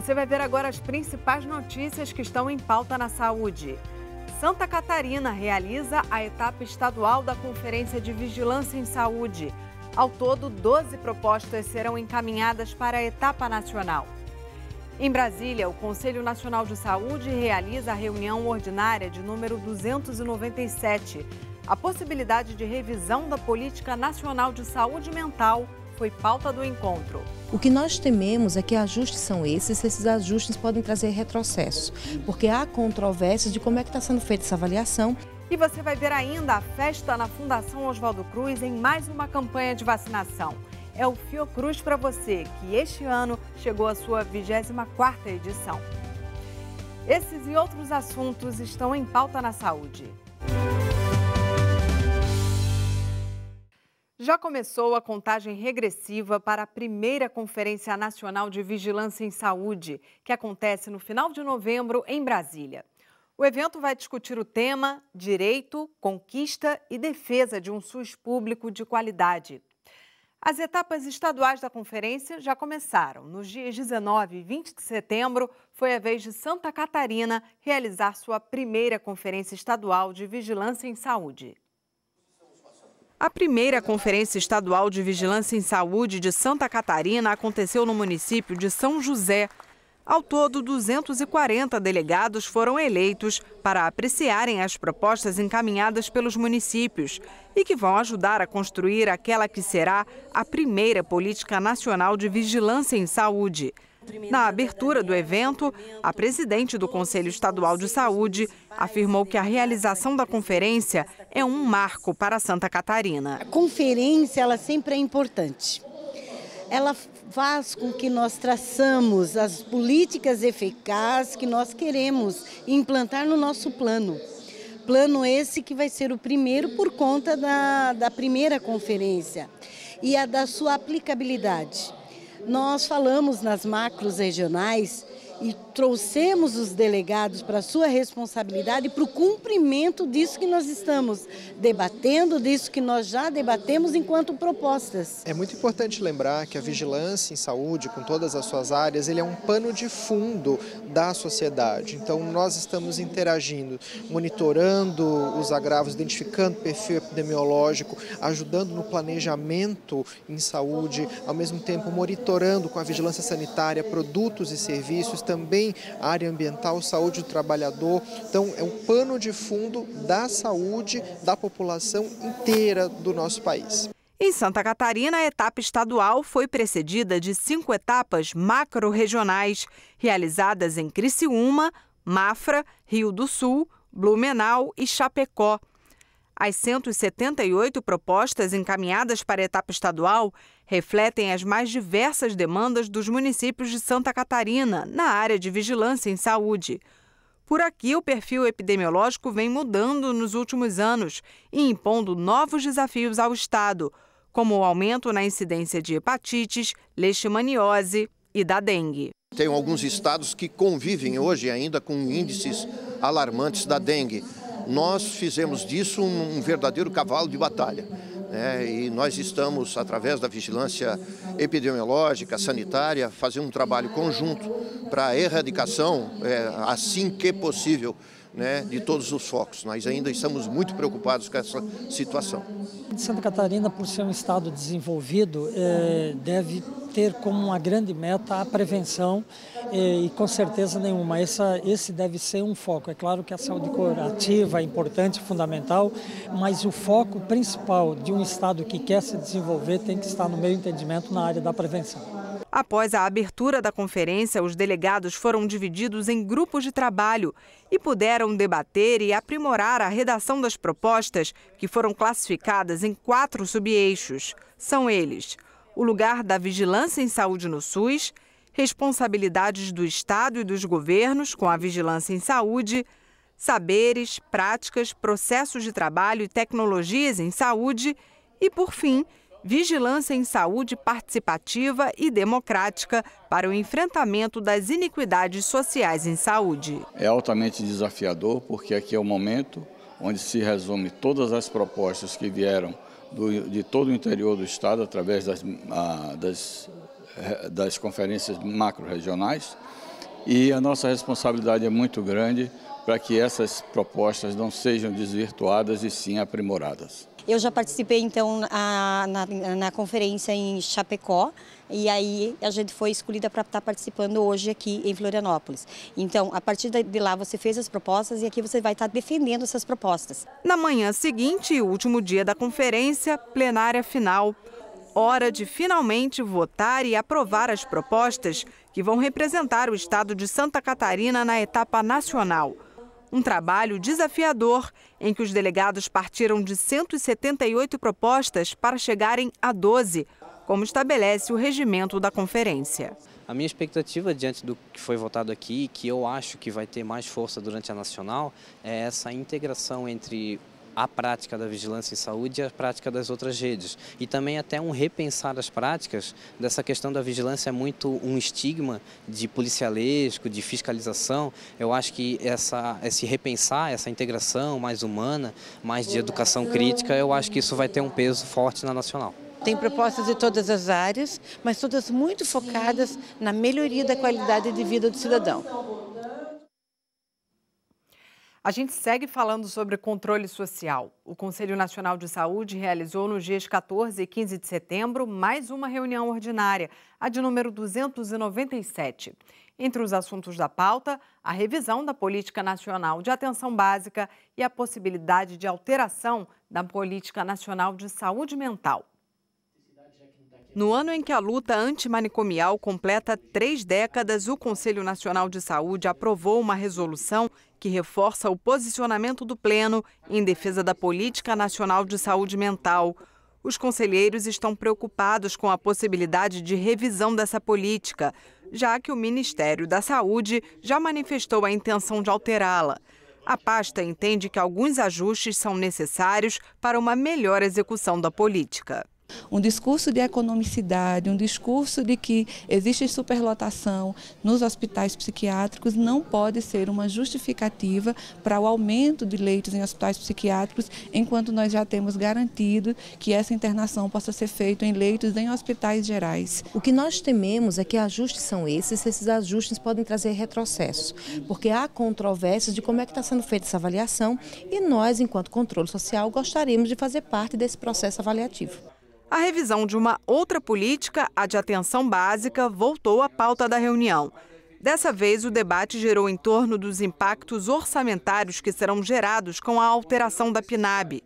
Você vai ver agora as principais notícias que estão em pauta na saúde. Santa Catarina realiza a etapa estadual da Conferência de Vigilância em Saúde. Ao todo, 12 propostas serão encaminhadas para a etapa nacional. Em Brasília, o Conselho Nacional de Saúde realiza a reunião ordinária de número 297. A possibilidade de revisão da Política Nacional de Saúde Mental foi pauta do encontro. O que nós tememos é que ajustes são esses, esses ajustes podem trazer retrocessos, porque há controvérsias de como é que está sendo feita essa avaliação. E você vai ver ainda a festa na Fundação Oswaldo Cruz em mais uma campanha de vacinação. É o Fiocruz para você, que este ano chegou à sua 24ª edição. Esses e outros assuntos estão em pauta na saúde. Já começou a contagem regressiva para a primeira Conferência Nacional de Vigilância em Saúde, que acontece no final de novembro em Brasília. O evento vai discutir o tema Direito, Conquista e Defesa de um SUS Público de Qualidade. As etapas estaduais da conferência já começaram. Nos dias 19 e 20 de setembro, foi a vez de Santa Catarina realizar sua primeira Conferência Estadual de Vigilância em Saúde. A primeira Conferência Estadual de Vigilância em Saúde de Santa Catarina aconteceu no município de São José. Ao todo, 240 delegados foram eleitos para apreciarem as propostas encaminhadas pelos municípios e que vão ajudar a construir aquela que será a primeira Política Nacional de Vigilância em Saúde. Na abertura do evento, a presidente do Conselho Estadual de Saúde afirmou que a realização da conferência é um marco para Santa Catarina. A conferência ela sempre é importante. Ela faz com que nós traçamos as políticas eficazes que nós queremos implantar no nosso plano. Plano esse que vai ser o primeiro por conta da, da primeira conferência e a da sua aplicabilidade. Nós falamos nas macros regionais e trouxemos os delegados para a sua responsabilidade e para o cumprimento disso que nós estamos debatendo, disso que nós já debatemos enquanto propostas. É muito importante lembrar que a vigilância em saúde, com todas as suas áreas, ele é um pano de fundo da sociedade. Então nós estamos interagindo, monitorando os agravos, identificando o perfil epidemiológico, ajudando no planejamento em saúde, ao mesmo tempo monitorando com a vigilância sanitária produtos e serviços, também a área ambiental, saúde do trabalhador. Então, é um pano de fundo da saúde da população inteira do nosso país. Em Santa Catarina, a etapa estadual foi precedida de cinco etapas macro-regionais, realizadas em Criciúma, Mafra, Rio do Sul, Blumenau e Chapecó. As 178 propostas encaminhadas para a etapa estadual refletem as mais diversas demandas dos municípios de Santa Catarina na área de vigilância em saúde. Por aqui, o perfil epidemiológico vem mudando nos últimos anos e impondo novos desafios ao Estado, como o aumento na incidência de hepatites, leishmaniose e da dengue. Tem alguns estados que convivem hoje ainda com índices alarmantes da dengue nós fizemos disso um verdadeiro cavalo de batalha. Né? e nós estamos, através da vigilância epidemiológica, sanitária, fazendo um trabalho conjunto para a erradicação, é, assim que possível, né, de todos os focos. Nós ainda estamos muito preocupados com essa situação. Santa Catarina, por ser um estado desenvolvido, é, deve ter como uma grande meta a prevenção e, eh, e com certeza nenhuma, essa, esse deve ser um foco. É claro que a saúde corporativa é importante, fundamental, mas o foco principal de um Estado que quer se desenvolver tem que estar, no meu entendimento, na área da prevenção. Após a abertura da conferência, os delegados foram divididos em grupos de trabalho e puderam debater e aprimorar a redação das propostas, que foram classificadas em quatro subeixos. São eles o lugar da vigilância em saúde no SUS, responsabilidades do Estado e dos governos com a vigilância em saúde, saberes, práticas, processos de trabalho e tecnologias em saúde e, por fim, vigilância em saúde participativa e democrática para o enfrentamento das iniquidades sociais em saúde. É altamente desafiador porque aqui é o momento onde se resume todas as propostas que vieram do, de todo o interior do Estado, através das, a, das, eh, das conferências macro-regionais. E a nossa responsabilidade é muito grande para que essas propostas não sejam desvirtuadas e sim aprimoradas. Eu já participei, então, a, na, na, conferência em Chapecó, e aí a gente foi escolhida para estar tá participando hoje aqui em Florianópolis. Então, a partir de lá, você fez as propostas e aqui você vai estar tá defendendo essas propostas. Na manhã seguinte, o último dia da conferência, plenária final. Hora de finalmente votar e aprovar as propostas que vão representar o estado de Santa Catarina na etapa nacional. Um trabalho desafiador, em que os delegados partiram de 178 propostas para chegarem a 12, como estabelece o regimento da conferência. A minha expectativa diante do que foi votado aqui, que eu acho que vai ter mais força durante a nacional, é essa integração entre a prática da vigilância em saúde e a prática das outras redes. E também até um repensar as práticas dessa questão da vigilância é muito um estigma de policialesco, de fiscalização. Eu acho que essa, esse repensar, essa integração mais humana, mais de educação crítica, eu acho que isso vai ter um peso forte na nacional. Tem propostas de todas as áreas, mas todas muito focadas na melhoria da qualidade de vida do cidadão. A gente segue falando sobre controle social. O Conselho Nacional de Saúde realizou nos dias 14 e 15 de setembro mais uma reunião ordinária, a de número 297. Entre os assuntos da pauta, a revisão da Política Nacional de Atenção Básica e a possibilidade de alteração da Política Nacional de Saúde Mental. No ano em que a luta antimanicomial completa três décadas, o Conselho Nacional de Saúde aprovou uma resolução que reforça o posicionamento do Pleno em defesa da Política Nacional de Saúde Mental. Os conselheiros estão preocupados com a possibilidade de revisão dessa política, já que o Ministério da Saúde já manifestou a intenção de alterá-la. A pasta entende que alguns ajustes são necessários para uma melhor execução da política. Um discurso de economicidade, um discurso de que existe superlotação nos hospitais psiquiátricos não pode ser uma justificativa para o aumento de leitos em hospitais psiquiátricos, enquanto nós já temos garantido que essa internação possa ser feita em leitos em hospitais gerais. O que nós tememos é que ajustes são esses, esses ajustes podem trazer retrocessos, porque há controvérsias de como é que está sendo feita essa avaliação e nós, enquanto controle social, gostaríamos de fazer parte desse processo avaliativo. A revisão de uma outra política, a de atenção básica, voltou à pauta da reunião. Dessa vez, o debate gerou em torno dos impactos orçamentários que serão gerados com a alteração da PNAB.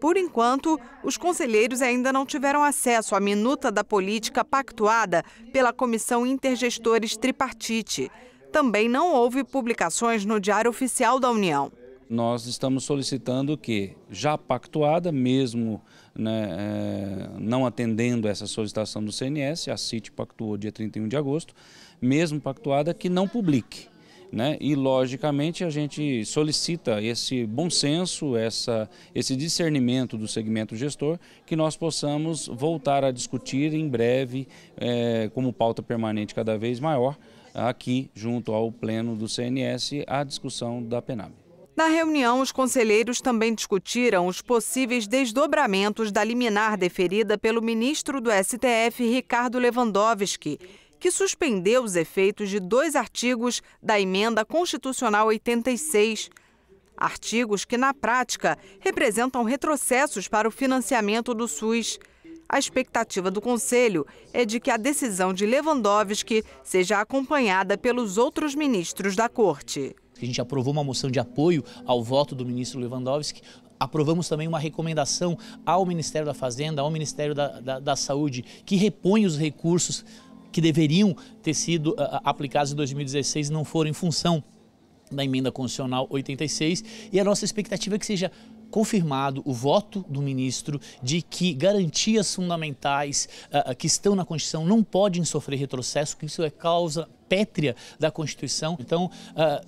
Por enquanto, os conselheiros ainda não tiveram acesso à minuta da política pactuada pela Comissão Intergestores Tripartite. Também não houve publicações no Diário Oficial da União. Nós estamos solicitando que, já pactuada, mesmo né, eh, não atendendo essa solicitação do CNS, a CITI pactuou dia 31 de agosto, mesmo pactuada, que não publique. Né? E, logicamente, a gente solicita esse bom senso, essa, esse discernimento do segmento gestor, que nós possamos voltar a discutir em breve, é, como pauta permanente cada vez maior, aqui, junto ao Pleno do CNS, a discussão da PENAB. Na reunião, os conselheiros também discutiram os possíveis desdobramentos da liminar deferida pelo ministro do STF, Ricardo Lewandowski, que suspendeu os efeitos de dois artigos da Emenda Constitucional 86. Artigos que, na prática, representam retrocessos para o financiamento do SUS. A expectativa do Conselho é de que a decisão de Lewandowski seja acompanhada pelos outros ministros da Corte que a gente aprovou uma moção de apoio ao voto do ministro Lewandowski, aprovamos também uma recomendação ao Ministério da Fazenda, ao Ministério da, da, da Saúde, que repõe os recursos que deveriam ter sido ah, ah, aplicados em 2016 e não foram em função da emenda constitucional 86. E a nossa expectativa é que seja confirmado o voto do ministro de que garantias fundamentais uh, que estão na Constituição não podem sofrer retrocesso, que isso é causa pétrea da Constituição. Então, uh,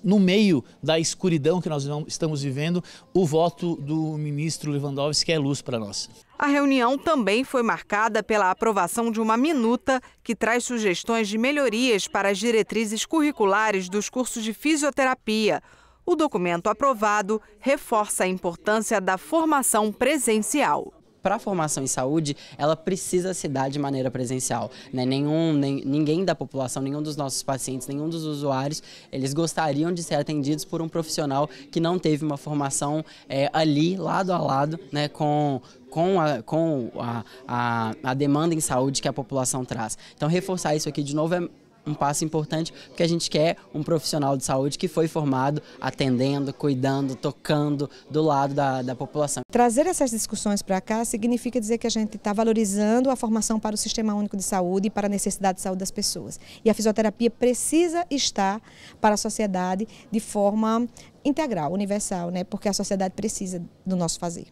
no meio da escuridão que nós estamos vivendo, o voto do ministro Lewandowski é luz para nós. A reunião também foi marcada pela aprovação de uma minuta que traz sugestões de melhorias para as diretrizes curriculares dos cursos de fisioterapia. O documento aprovado reforça a importância da formação presencial para a formação em saúde, ela precisa se dar de maneira presencial. Né? Nenhum, nem, ninguém da população, nenhum dos nossos pacientes, nenhum dos usuários, eles gostariam de ser atendidos por um profissional que não teve uma formação é, ali, lado a lado, né, com, com, a, com a, a, a demanda em saúde que a população traz. Então, reforçar isso aqui de novo é um passo importante, porque a gente quer um profissional de saúde que foi formado atendendo, cuidando, tocando do lado da, da população. Trazer essas discussões para cá significa dizer que a gente está valorizando a formação para o Sistema Único de Saúde e para a necessidade de saúde das pessoas. E a fisioterapia precisa estar para a sociedade de forma integral, universal, né? porque a sociedade precisa do nosso fazer.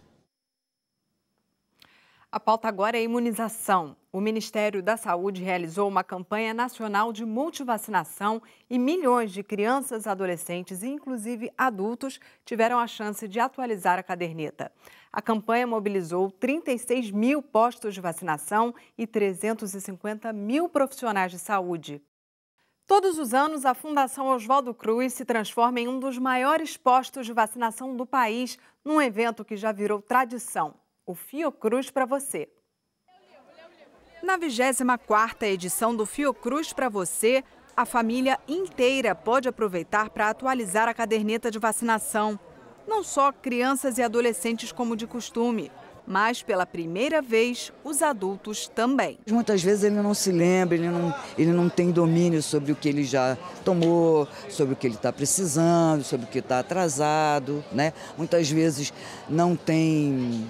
A pauta agora é imunização. O Ministério da Saúde realizou uma campanha nacional de multivacinação e milhões de crianças, adolescentes e inclusive adultos tiveram a chance de atualizar a caderneta. A campanha mobilizou 36 mil postos de vacinação e 350 mil profissionais de saúde. Todos os anos, a Fundação Oswaldo Cruz se transforma em um dos maiores postos de vacinação do país, num evento que já virou tradição o Fiocruz para você. Na 24ª edição do Fiocruz para você, a família inteira pode aproveitar para atualizar a caderneta de vacinação. Não só crianças e adolescentes como de costume, mas pela primeira vez os adultos também. Muitas vezes ele não se lembra, ele não, ele não tem domínio sobre o que ele já tomou, sobre o que ele está precisando, sobre o que está atrasado, né? Muitas vezes não tem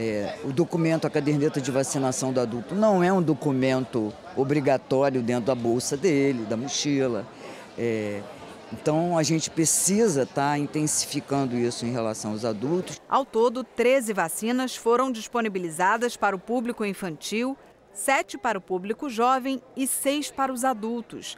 é, o documento, a caderneta de vacinação do adulto, não é um documento obrigatório dentro da bolsa dele, da mochila. É, então a gente precisa estar tá intensificando isso em relação aos adultos. Ao todo, 13 vacinas foram disponibilizadas para o público infantil, 7 para o público jovem e 6 para os adultos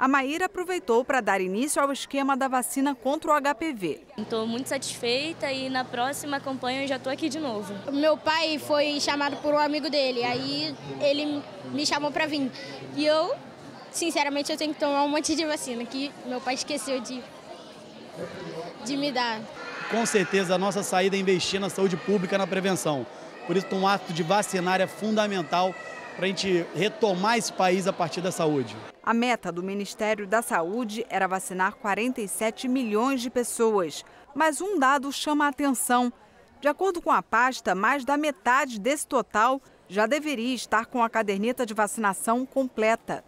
a Maíra aproveitou para dar início ao esquema da vacina contra o HPV. Estou muito satisfeita e na próxima campanha eu já estou aqui de novo. Meu pai foi chamado por um amigo dele, aí ele me chamou para vir. E eu, sinceramente, eu tenho que tomar um monte de vacina, que meu pai esqueceu de, de me dar. Com certeza a nossa saída é investir na saúde pública na prevenção. Por isso, um ato de vacinar é fundamental para a gente retomar esse país a partir da saúde. A meta do Ministério da Saúde era vacinar 47 milhões de pessoas. Mas um dado chama a atenção. De acordo com a pasta, mais da metade desse total já deveria estar com a caderneta de vacinação completa.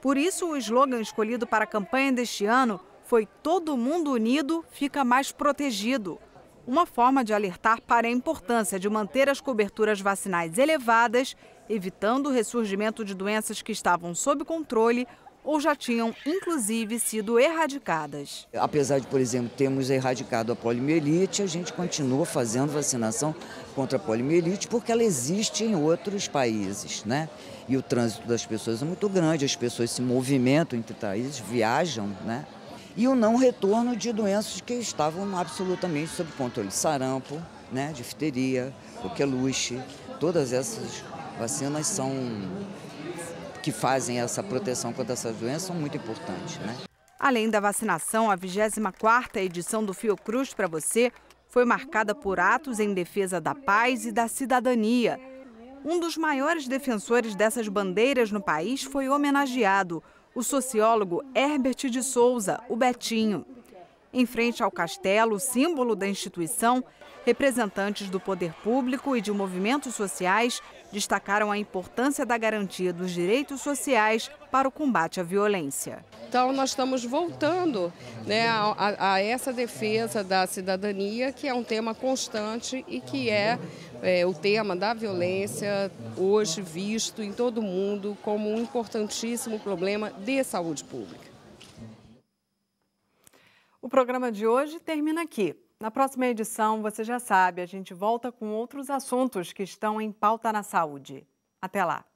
Por isso, o slogan escolhido para a campanha deste ano foi Todo Mundo Unido Fica Mais Protegido uma forma de alertar para a importância de manter as coberturas vacinais elevadas, evitando o ressurgimento de doenças que estavam sob controle ou já tinham inclusive sido erradicadas. Apesar de, por exemplo, termos erradicado a poliomielite, a gente continua fazendo vacinação contra a poliomielite porque ela existe em outros países, né? E o trânsito das pessoas é muito grande, as pessoas se movimentam entre países, viajam, né? e o não retorno de doenças que estavam absolutamente sob controle. Sarampo, né, difteria, coqueluche, todas essas vacinas são que fazem essa proteção contra essas doenças são muito importantes, né? Além da vacinação, a 24ª edição do Fiocruz para você foi marcada por atos em defesa da paz e da cidadania. Um dos maiores defensores dessas bandeiras no país foi homenageado, o sociólogo Herbert de Souza, o Betinho. Em frente ao castelo, símbolo da instituição, representantes do poder público e de movimentos sociais destacaram a importância da garantia dos direitos sociais para o combate à violência. Então, nós estamos voltando né, a, a essa defesa da cidadania, que é um tema constante e que é é, o tema da violência, hoje visto em todo o mundo como um importantíssimo problema de saúde pública. O programa de hoje termina aqui. Na próxima edição, você já sabe, a gente volta com outros assuntos que estão em pauta na saúde. Até lá!